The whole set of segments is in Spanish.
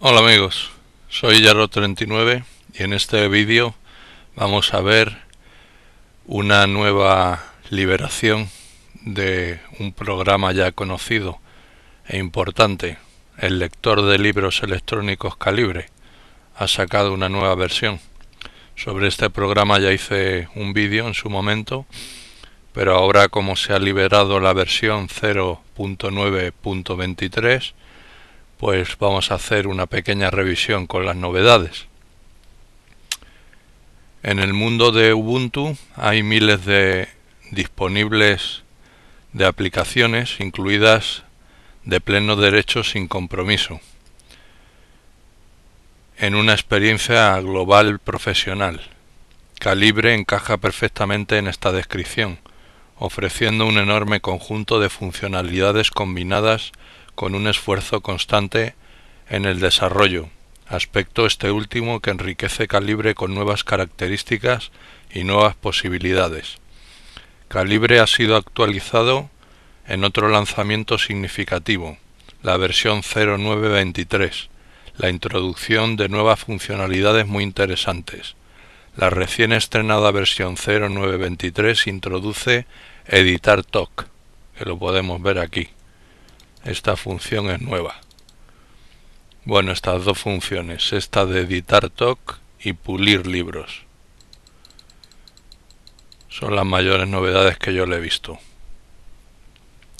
Hola amigos, soy Yarro39 y en este vídeo vamos a ver una nueva liberación de un programa ya conocido e importante, el lector de libros electrónicos Calibre. Ha sacado una nueva versión. Sobre este programa ya hice un vídeo en su momento, pero ahora como se ha liberado la versión 0.9.23, pues vamos a hacer una pequeña revisión con las novedades. En el mundo de Ubuntu hay miles de disponibles de aplicaciones incluidas de pleno derecho sin compromiso en una experiencia global profesional. Calibre encaja perfectamente en esta descripción, ofreciendo un enorme conjunto de funcionalidades combinadas con un esfuerzo constante en el desarrollo, aspecto este último que enriquece Calibre con nuevas características y nuevas posibilidades. Calibre ha sido actualizado en otro lanzamiento significativo, la versión 0923, la introducción de nuevas funcionalidades muy interesantes. La recién estrenada versión 0923 introduce editar TOC, que lo podemos ver aquí esta función es nueva. Bueno, estas dos funciones, esta de editar TOC y pulir libros. Son las mayores novedades que yo le he visto.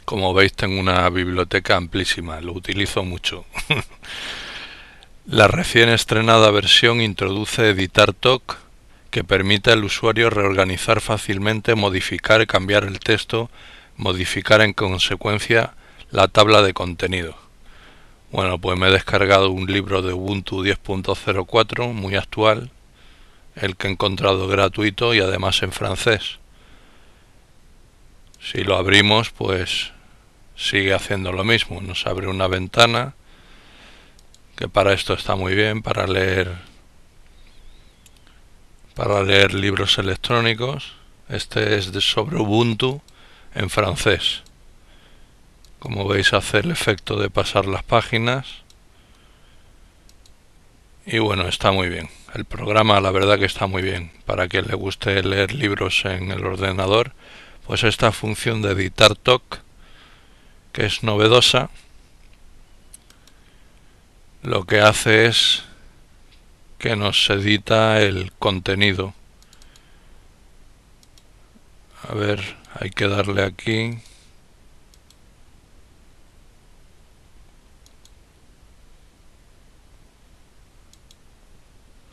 Como veis tengo una biblioteca amplísima, lo utilizo mucho. la recién estrenada versión introduce editar TOC que permite al usuario reorganizar fácilmente, modificar, cambiar el texto, modificar en consecuencia la tabla de contenido. Bueno, pues me he descargado un libro de Ubuntu 10.04, muy actual, el que he encontrado gratuito y además en francés. Si lo abrimos, pues sigue haciendo lo mismo. Nos abre una ventana, que para esto está muy bien, para leer, para leer libros electrónicos. Este es de sobre Ubuntu en francés como veis hace el efecto de pasar las páginas y bueno, está muy bien. El programa la verdad que está muy bien. Para quien le guste leer libros en el ordenador, pues esta función de editar TOC, que es novedosa, lo que hace es que nos edita el contenido. A ver, hay que darle aquí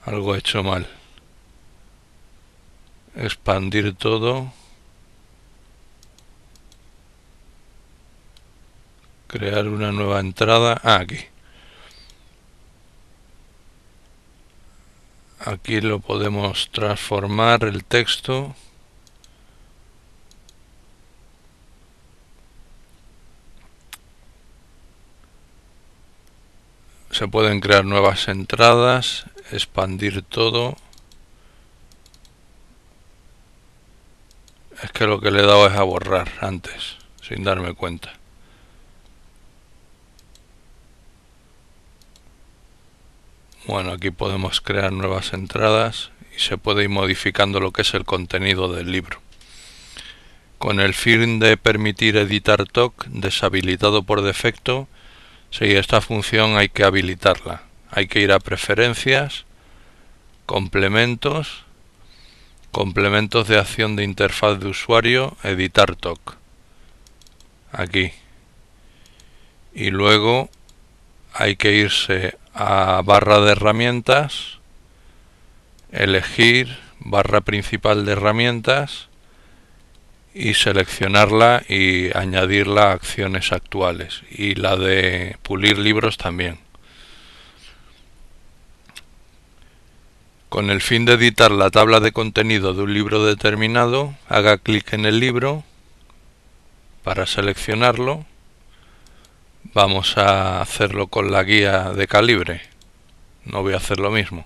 algo hecho mal. Expandir todo. Crear una nueva entrada. Ah, aquí. Aquí lo podemos transformar el texto. se pueden crear nuevas entradas expandir todo. Es que lo que le he dado es a borrar antes, sin darme cuenta. Bueno, aquí podemos crear nuevas entradas y se puede ir modificando lo que es el contenido del libro. Con el fin de permitir editar TOC deshabilitado por defecto, si esta función hay que habilitarla hay que ir a preferencias, complementos, complementos de acción de interfaz de usuario, editar TOC. Aquí. Y luego hay que irse a barra de herramientas, elegir barra principal de herramientas y seleccionarla y añadirla a acciones actuales y la de pulir libros también. Con el fin de editar la tabla de contenido de un libro determinado, haga clic en el libro para seleccionarlo. Vamos a hacerlo con la guía de calibre. No voy a hacer lo mismo.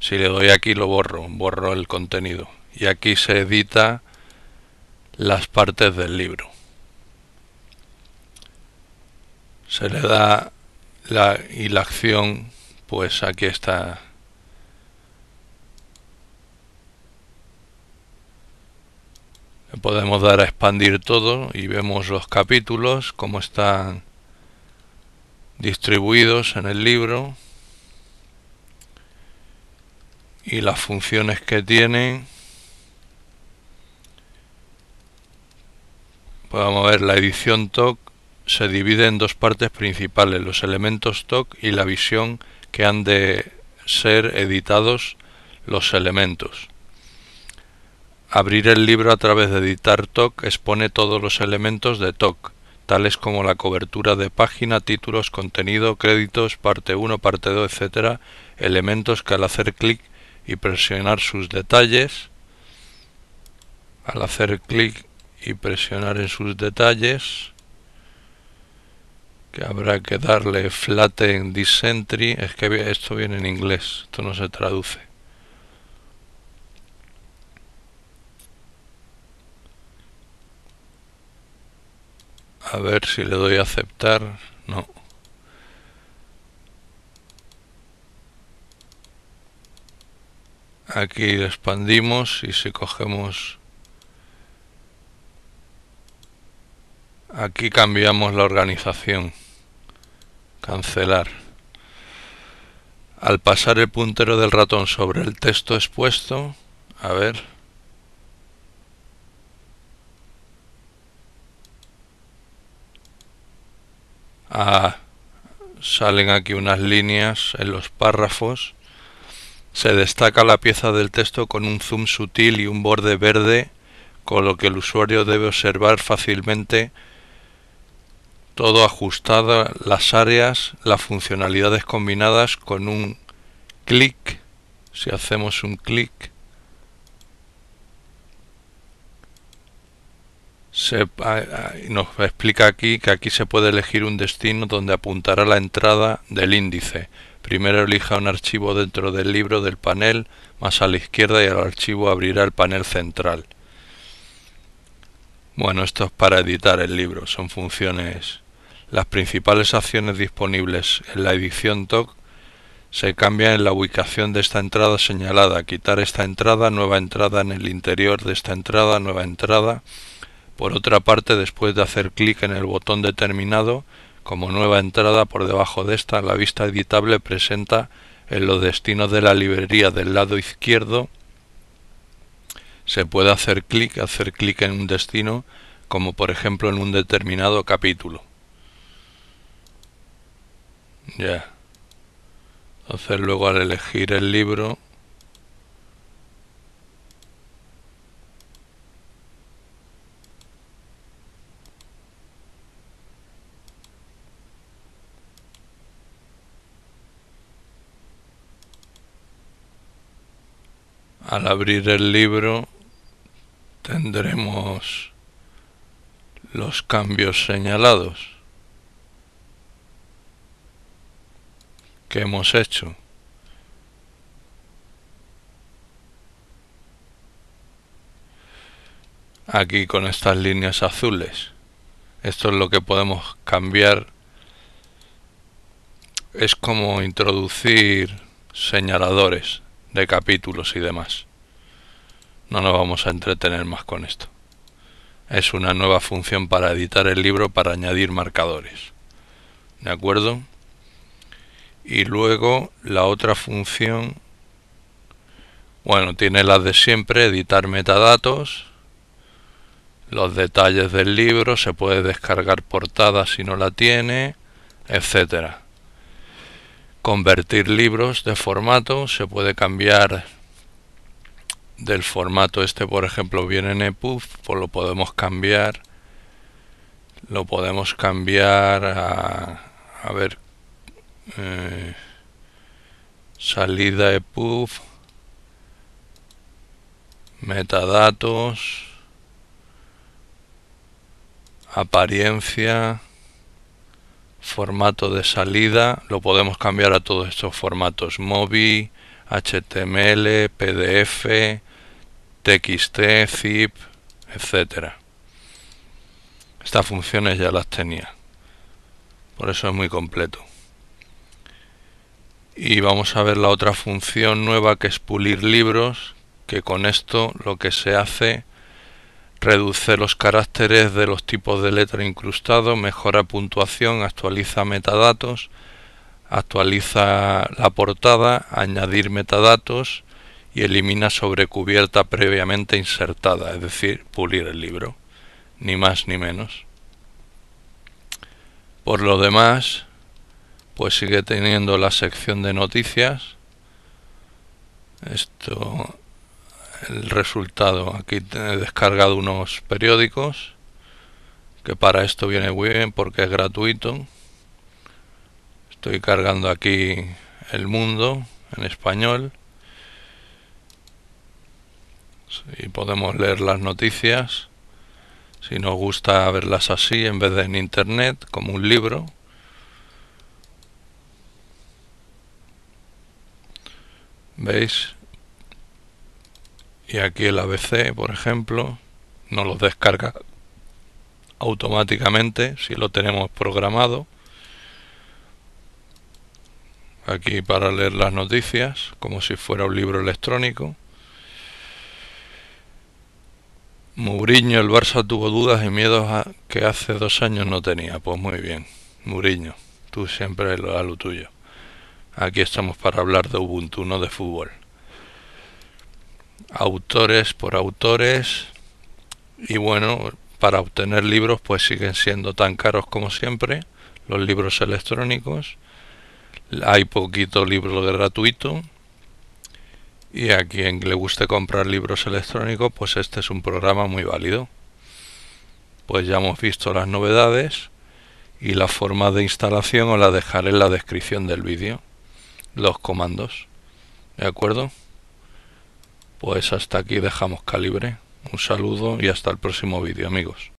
Si le doy aquí lo borro, borro el contenido. Y aquí se edita las partes del libro. Se le da la, y la acción, pues aquí está podemos dar a expandir todo y vemos los capítulos, cómo están distribuidos en el libro y las funciones que tienen. Podemos pues ver la edición TOC se divide en dos partes principales, los elementos TOC y la visión que han de ser editados los elementos. Abrir el libro a través de editar TOC expone todos los elementos de TOC, tales como la cobertura de página, títulos, contenido, créditos, parte 1, parte 2, etc., elementos que al hacer clic y presionar sus detalles, al hacer clic y presionar en sus detalles, que habrá que darle flat en entry, es que esto viene en inglés, esto no se traduce. A ver si le doy a aceptar. No. Aquí expandimos y si cogemos... Aquí cambiamos la organización. Cancelar. Al pasar el puntero del ratón sobre el texto expuesto, a ver, Ah, salen aquí unas líneas en los párrafos. Se destaca la pieza del texto con un zoom sutil y un borde verde, con lo que el usuario debe observar fácilmente todo ajustado, las áreas, las funcionalidades combinadas con un clic. Si hacemos un clic, nos explica aquí que aquí se puede elegir un destino donde apuntará la entrada del índice. Primero elija un archivo dentro del libro del panel, más a la izquierda y el archivo abrirá el panel central. Bueno, esto es para editar el libro, son funciones. Las principales acciones disponibles en la edición TOC se cambian en la ubicación de esta entrada señalada, quitar esta entrada, nueva entrada en el interior de esta entrada, nueva entrada, por otra parte, después de hacer clic en el botón determinado, como nueva entrada por debajo de esta, la vista editable presenta en los destinos de la librería del lado izquierdo. Se puede hacer clic, hacer clic en un destino, como por ejemplo en un determinado capítulo. Ya. Hacer luego al elegir el libro al abrir el libro tendremos los cambios señalados que hemos hecho. Aquí con estas líneas azules. Esto es lo que podemos cambiar. Es como introducir señaladores de capítulos y demás. No nos vamos a entretener más con esto. Es una nueva función para editar el libro para añadir marcadores. ¿De acuerdo? Y luego la otra función, bueno, tiene las de siempre, editar metadatos, los detalles del libro, se puede descargar portada si no la tiene, etcétera convertir libros de formato, se puede cambiar del formato este, por ejemplo, viene en EPUB, pues lo podemos cambiar, lo podemos cambiar a, a ver, eh, salida EPUB, metadatos, apariencia, formato de salida lo podemos cambiar a todos estos formatos MOBI, HTML, PDF, TXT, ZIP, etcétera. Estas funciones ya las tenía, por eso es muy completo. Y vamos a ver la otra función nueva que es pulir libros, que con esto lo que se hace reduce los caracteres de los tipos de letra incrustados, mejora puntuación, actualiza metadatos, actualiza la portada, añadir metadatos y elimina sobrecubierta previamente insertada, es decir, pulir el libro, ni más ni menos. Por lo demás, pues sigue teniendo la sección de noticias. Esto el resultado. Aquí he descargado unos periódicos, que para esto viene muy bien porque es gratuito. Estoy cargando aquí El Mundo en español. Y podemos leer las noticias. Si nos gusta verlas así en vez de en internet, como un libro. ¿Veis? y aquí el ABC, por ejemplo, no los descarga automáticamente si lo tenemos programado. Aquí para leer las noticias, como si fuera un libro electrónico. Muriño, el Barça tuvo dudas y miedos que hace dos años no tenía. Pues muy bien, Muriño, tú siempre a lo tuyo. Aquí estamos para hablar de Ubuntu, no de fútbol autores por autores y bueno, para obtener libros pues siguen siendo tan caros como siempre los libros electrónicos. Hay poquito libro gratuito y a quien le guste comprar libros electrónicos pues este es un programa muy válido. Pues ya hemos visto las novedades y la forma de instalación os la dejaré en la descripción del vídeo. Los comandos. ¿De acuerdo? Pues hasta aquí dejamos calibre. Un saludo y hasta el próximo vídeo amigos.